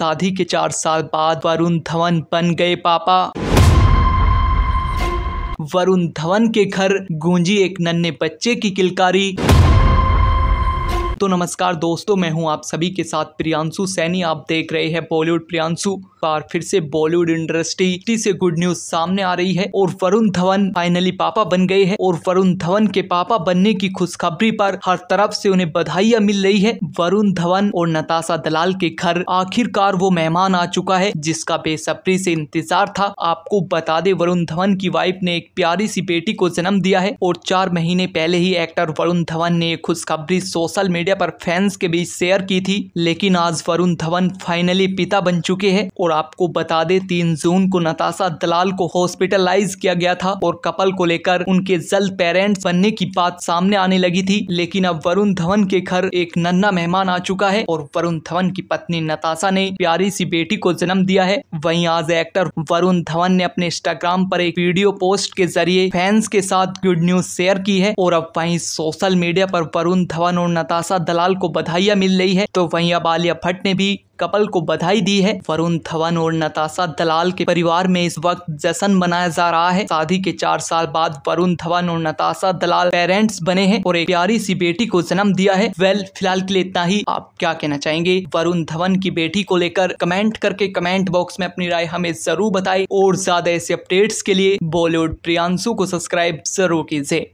शादी के चार साल बाद वरुण धवन बन गए पापा वरुण धवन के घर गूंजी एक नन्हे बच्चे की किलकारी तो नमस्कार दोस्तों मैं हूं आप सभी के साथ प्रियांशु सैनी आप देख रहे हैं बॉलीवुड प्रियांशु बार फिर से बॉलीवुड इंडस्ट्री से गुड न्यूज सामने आ रही है और वरुण धवन फाइनली पापा बन गए हैं और वरुण धवन के पापा बनने की खुशखबरी पर हर तरफ से उन्हें बधाइया मिल रही है वरुण धवन और नताशा दलाल के घर आखिरकार वो मेहमान आ चुका है जिसका बेसब्री से इंतजार था आपको बता दे वरुण धवन की वाइफ ने एक प्यारी सी बेटी को जन्म दिया है और चार महीने पहले ही एक्टर वरुण धवन ने खुशखबरी सोशल मीडिया मीडिया पर फैंस के बीच शेयर की थी लेकिन आज वरुण धवन फाइनली पिता बन चुके हैं और आपको बता दे तीन जून को नताशा दलाल को हॉस्पिटलाइज किया गया था और कपल को लेकर उनके जल्द पेरेंट्स बनने की बात सामने आने लगी थी लेकिन अब वरुण धवन के घर एक नन्ना मेहमान आ चुका है और वरुण धवन की पत्नी नताशा ने प्यारी सी बेटी को जन्म दिया है वहीं आज एक्टर वरुण धवन ने अपने इंस्टाग्राम पर एक वीडियो पोस्ट के जरिए फैंस के साथ गुड न्यूज शेयर की है और अब वहीं सोशल मीडिया पर वरुण धवन और नताशा आशा दलाल को बधाइयां मिल रही है तो वहीं अब आलिया भट्ट ने भी कपल को बधाई दी है वरुण धवन और नताशा दलाल के परिवार में इस वक्त जश्न मनाया जा रहा है शादी के चार साल बाद वरुण धवन और नताशा दलाल पेरेंट्स बने हैं और एक प्यारी सी बेटी को जन्म दिया है वेल फिलहाल के लिए इतना ही आप क्या कहना चाहेंगे वरुण धवन की बेटी को लेकर कमेंट करके कमेंट बॉक्स में अपनी राय हमें जरूर बताए और ज्यादा ऐसे अपडेट्स के लिए बॉलीवुड प्रियांशु को सब्सक्राइब जरूर कीजिए